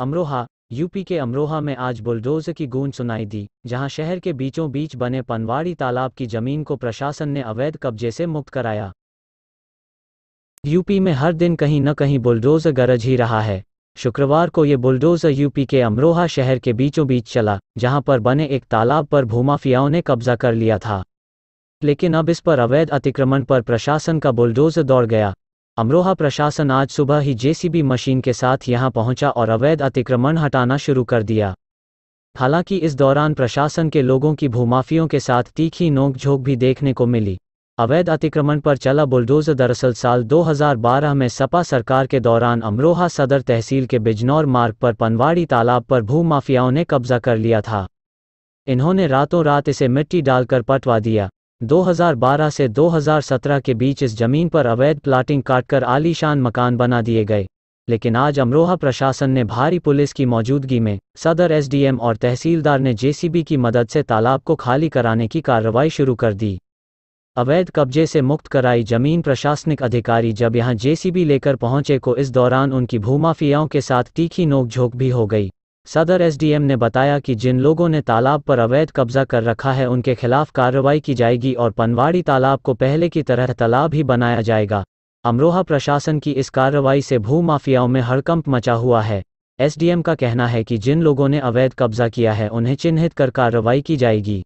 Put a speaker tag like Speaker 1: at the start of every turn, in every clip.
Speaker 1: Amroha UP के अमरोहा में आज बुलडोजर की गूंज सुनाई दी जहां शहर के बीचों बीच बने पनवाड़ी तालाब की जमीन को प्रशासन ने अवैध कब्जे से मुक्त कराया यूपी में हर दिन कहीं न कहीं बुलडोजर गरज ही रहा है शुक्रवार को ये बुलडोजर यूपी के अमरोहा शहर के बीचों बीच चला जहां पर बने एक तालाब पर भूमाफियाओं ने कब्जा कर लिया था लेकिन अब इस पर अवैध अतिक्रमण पर प्रशासन का बुलडोजर दौड़ गया अमरोहा प्रशासन आज सुबह ही जेसीबी मशीन के साथ यहां पहुंचा और अवैध अतिक्रमण हटाना शुरू कर दिया हालांकि इस दौरान प्रशासन के लोगों की भूमाफियों के साथ तीखी नोकझोंक भी देखने को मिली अवैध अतिक्रमण पर चला बुलडोजर दरअसल साल 2012 में सपा सरकार के दौरान अमरोहा सदर तहसील के बिजनौर मार्ग पर पनवाड़ी तालाब पर भू माफियाओं ने कब्जा कर लिया था इन्होंने रातों रात इसे मिट्टी डालकर पटवा दिया 2012 से 2017 के बीच इस जमीन पर अवैध प्लाटिंग काटकर आलीशान मकान बना दिए गए लेकिन आज अमरोहा प्रशासन ने भारी पुलिस की मौजूदगी में सदर एसडीएम और तहसीलदार ने जेसीबी की मदद से तालाब को खाली कराने की कार्रवाई शुरू कर दी अवैध कब्जे से मुक्त कराई जमीन प्रशासनिक अधिकारी जब यहां जेसीबी लेकर पहुंचे को इस दौरान उनकी भूमाफियाओं के साथ तीखी नोकझोंक भी हो गई सदर एसडीएम ने बताया कि जिन लोगों ने तालाब पर अवैध कब्जा कर रखा है उनके खिलाफ कार्रवाई की जाएगी और पनवाड़ी तालाब को पहले की तरह तालाब ही बनाया जाएगा अमरोहा प्रशासन की इस कार्रवाई से भू माफियाओं में हड़कंप मचा हुआ है एसडीएम का कहना है कि जिन लोगों ने अवैध कब्जा किया है उन्हें चिन्हित कर कार्रवाई की जाएगी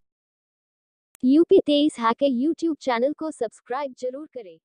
Speaker 1: यूपी तेईस हैकर यूट्यूब चैनल को सब्सक्राइब जरूर करें